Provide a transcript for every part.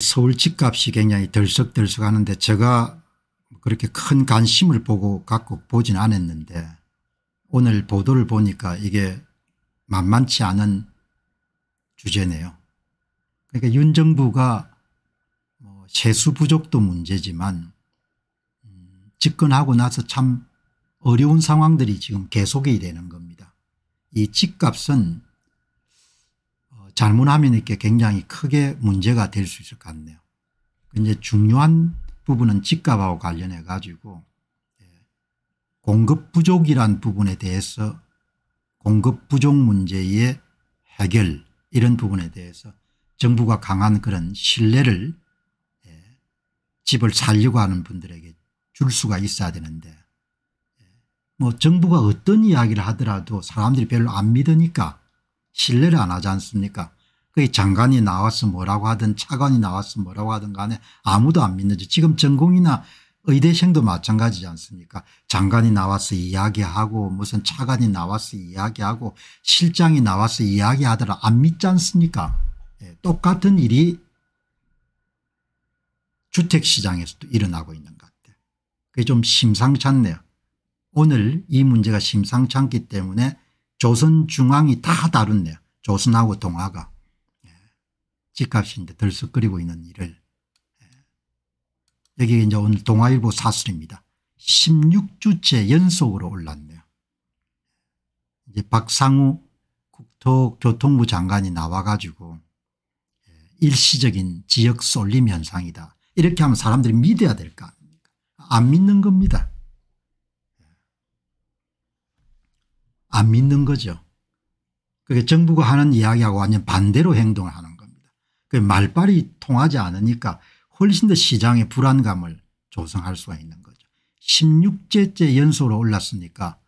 서울 집값이 굉장히 들썩들썩 하는데 제가 그렇게 큰 관심을 보고 갖고 보진 않았는데 오늘 보도를 보니까 이게 만만치 않은 주제네요. 그러니까 윤 정부가 뭐 세수 부족도 문제지만 음 집권하고 나서 참 어려운 상황들이 지금 계속이 되는 겁니다. 이 집값은 잘못하면 이렇게 굉장히 크게 문제가 될 수 있을 것 같네요. 이제 중요한 부분은 집값하고 관련해 가지고 예, 공급 부족이란 부분에 대해서 공급 부족 문제의 해결 이런 부분에 대해서 정부가 강한 그런 신뢰를 예, 집을 살려고 하는 분들에게 줄 수가 있어야 되는데 예, 뭐 정부가 어떤 이야기를 하더라도 사람들이 별로 안 믿으니까 신뢰를 안 하지 않습니까 그 장관이 나와서 뭐라고 하든 차관이 나와서 뭐라고 하든 간에 아무도 안 믿는지 지금 전공이나 의대생도 마찬가지지 않습니까 장관이 나와서 이야기하고 무슨 차관이 나와서 이야기하고 실장이 나와서 이야기하더라 안 믿지 않습니까 예, 똑같은 일이 주택시장에서도 일어나고 있는 것 같아요 그게 좀 심상찮네요 오늘 이 문제가 심상찮기 때문에 조선중앙이 다 다른데 조선하고 동아가 예. 집값이 이 들썩거리고 있는 일을 예. 여기 이제 오늘 동아일보 사설입니다. 16주째 연속으로 올랐네요. 예. 이제 박상우 국토교통부 장관이 나와가지고 일시적인 지역 쏠림 현상이다. 이렇게 하면 사람들이 믿어야 될까안 믿는 겁니다. 안 아, 믿는 거죠. 그게 정부가 하는 이야기하고 완전 반대로 행동을 하는 겁니다. 그 말빨이 통하지 않으니까 훨씬 더 시장의 불안감을 조성할 수가 있는 거죠. 16제째 연속로 올랐으니까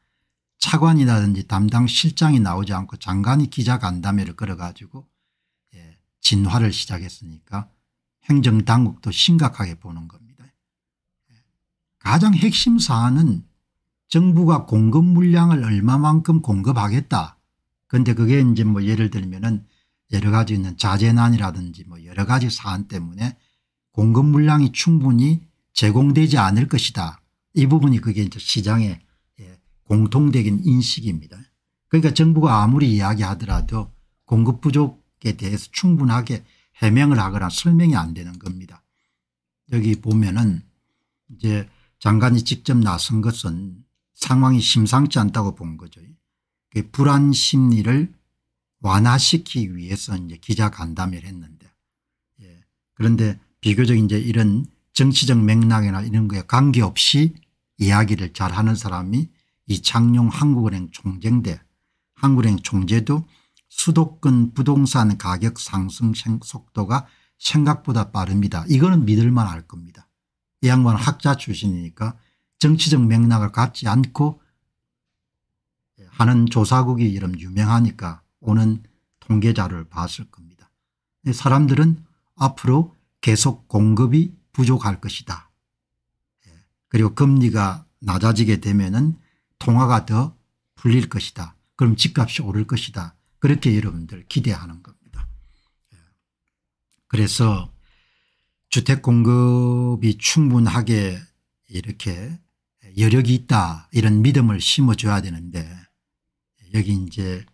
차관이라든지 담당 실장이 나오지 않고 장관이 기자간담회를 걸어가지고 예, 진화를 시작했으니까 행정당국도 심각하게 보는 겁니다. 예. 가장 핵심 사안은 정부가 공급 물량을 얼마만큼 공급하겠다. 근데 그게 이제 뭐 예를 들면은 여러 가지 있는 자재난이라든지 뭐 여러 가지 사안 때문에 공급 물량이 충분히 제공되지 않을 것이다. 이 부분이 그게 이제 시장의 예, 공통적인 인식입니다. 그러니까 정부가 아무리 이야기하더라도 공급 부족에 대해서 충분하게 해명을 하거나 설명이 안 되는 겁니다. 여기 보면은 이제 장관이 직접 나선 것은 상황이 심상치 않다고 본 거죠. 그 불안 심리를 완화시키기 위해서 이제 기자 간담회를 했는데 예. 그런데 비교적 이제 이런 정치적 맥락이나 이런 거에 관계없이 이야기를 잘하는 사람이 이창용 한국은행 총재인데 한국은행 총재도 수도권 부동산 가격 상승 속도가 생각보다 빠릅니다. 이거는 믿을만 할 겁니다. 이 양반은 학자 출신이니까 정치적 맥락을 갖지 않고 하는 조사국이 이름 유명하니까 오는 통계자를 봤을 겁니다. 사람들은 앞으로 계속 공급이 부족할 것이다. 예. 그리고 금리가 낮아지게 되면 은 통화가 더 풀릴 것이다. 그럼 집값이 오를 것이다. 그렇게 여러분들 기대하는 겁니다. 예. 그래서 주택 공급이 충분하게 이렇게 여력이 있다 이런 믿음을 심어줘야 되는데 여기 이제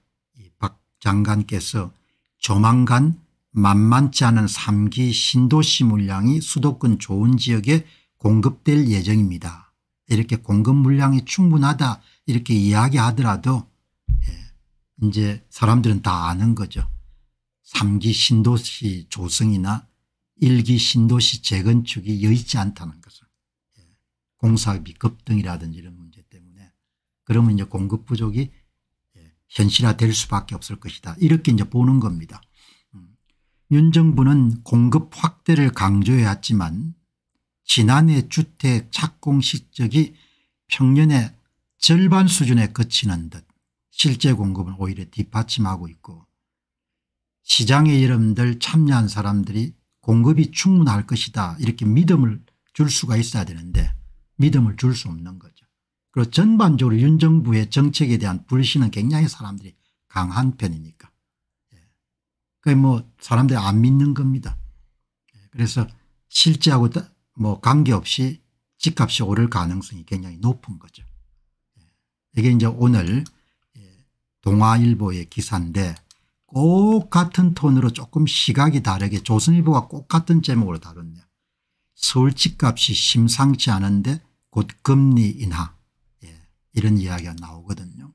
박 장관께서 조만간 만만치 않은 3기 신도시 물량이 수도권 좋은 지역에 공급될 예정입니다. 이렇게 공급 물량이 충분하다 이렇게 이야기하더라도 예, 이제 사람들은 다 아는 거죠. 3기 신도시 조성이나 1기 신도시 재건축이 여의치 않다는 것은 공사비 급등이라든지 이런 문제 때문에 그러면 이제 공급 부족이 예, 현실화될 수밖에 없을 것이다. 이렇게 이제 보는 겁니다. 음. 윤 정부는 공급 확대를 강조해왔지만 지난해 주택 착공 시적이 평년의 절반 수준에 그치는 듯 실제 공급은 오히려 뒷받침하고 있고 시장의 이름들 참여한 사람들이 공급이 충분할 것이다 이렇게 믿음을 줄 수가 있어야 되는데 믿음을 줄 수 없는 거죠. 그리고 전반적으로 윤 정부의 정책에 대한 불신은 굉장히 사람들이 강한 편이니까. 예. 그게 뭐 사람들이 안 믿는 겁니다. 예. 그래서 실제하고 뭐 관계없이 집값이 오를 가능성이 굉장히 높은 거죠. 예. 이게 이제 오늘 예, 동아일보의 기사인데 꼭 같은 톤으로 조금 시각이 다르게 조선일보가 꼭 같은 제목으로 다뤘네요. 서울 집값이 심상치 않은데 곧 금리 인하 예, 이런 이야기가 나오거든요.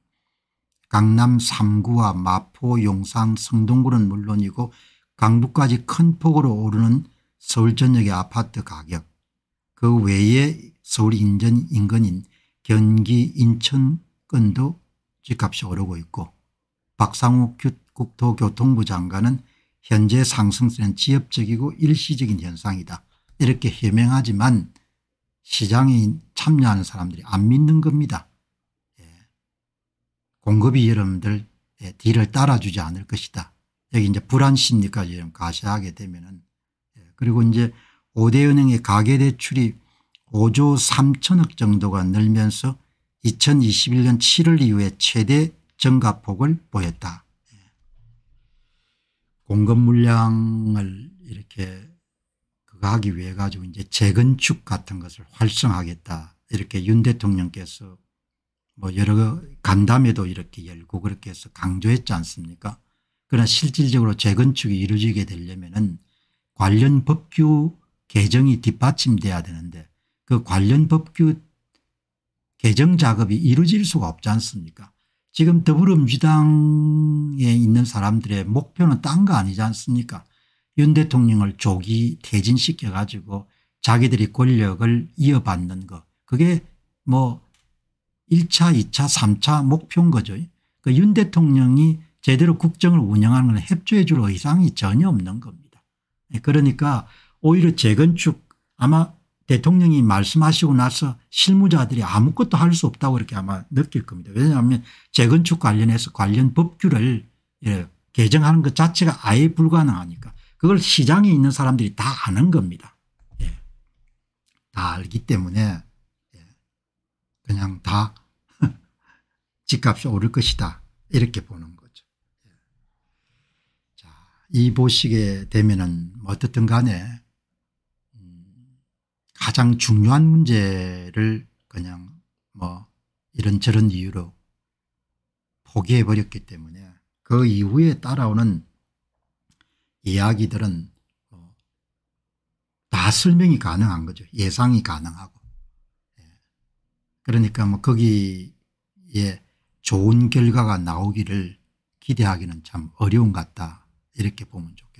강남 3구와 마포 용산 성동구는 물론이고 강북까지 큰 폭으로 오르는 서울 전역의 아파트 가격 그 외에 서울 인전 인근인 경기 인천권도 집값이 오르고 있고 박상욱 국토교통부 장관은 현재 상승세는 지엽적이고 일시적인 현상이다. 이렇게 해명하지만 시장에 참여하는 사람들이 안 믿는 겁니다. 예. 공급이 여러분들 예, 뒤를 따라주지 않을 것이다. 여기 이제 불안 심리까지 가시하게 되면은 예. 그리고 이제 5대 은행의 가계대출이 5조 3천억 정도가 늘면서 2021년 7월 이후에 최대 증가폭을 보였다. 예. 공급 물량을 이렇게 가기 위해 가지고 이제 재건축 같은 것을 활성하겠다 화 이렇게 윤 대통령께서 뭐 여러 간담회도 이렇게 열고 그렇게 해서 강조했지 않습니까 그러나 실질적으로 재건축이 이루어지게 되려면은 관련 법규 개정이 뒷받침돼야 되는데 그 관련 법규 개정 작업이 이루어질 수가 없지 않습니까 지금 더불어민주당에 있는 사람들의 목표는 딴 거 아니지 않습니까 윤 대통령을 조기 퇴진시켜 가지고 자기들이 권력을 이어받는 거 그게 뭐 1차 2차 3차 목표인 거죠. 그 윤 대통령이 제대로 국정을 운영하는 건 협조해 줄 의상이 전혀 없는 겁니다. 예, 그러니까 오히려 재건축 아마 대통령이 말씀하시고 나서 실무자들이 아무것도 할 수 없다고 이렇게 아마 느낄 겁니다. 왜냐하면 재건축 관련해서 관련 법규를 예, 개정하는 것 자체가 아예 불가능하니까 그걸 시장에 있는 사람들이 다 아는 겁니다. 예. 다 알기 때문에 예. 그냥 다 집값이 오를 것이다 이렇게 보는 거죠. 예. 자, 이 보시게 되면은 뭐 어떻든 간에 음, 가장 중요한 문제를 그냥 뭐 이런저런 이유로 포기해버렸기 때문에 그 이후에 따라오는 이야기들은 어, 다 설명이 가능한 거죠. 예상이 가능하고. 예. 그러니까 뭐 거기에 좋은 결과가 나오기를 기대하기는 참 어려운 것 같다. 이렇게 보면 좋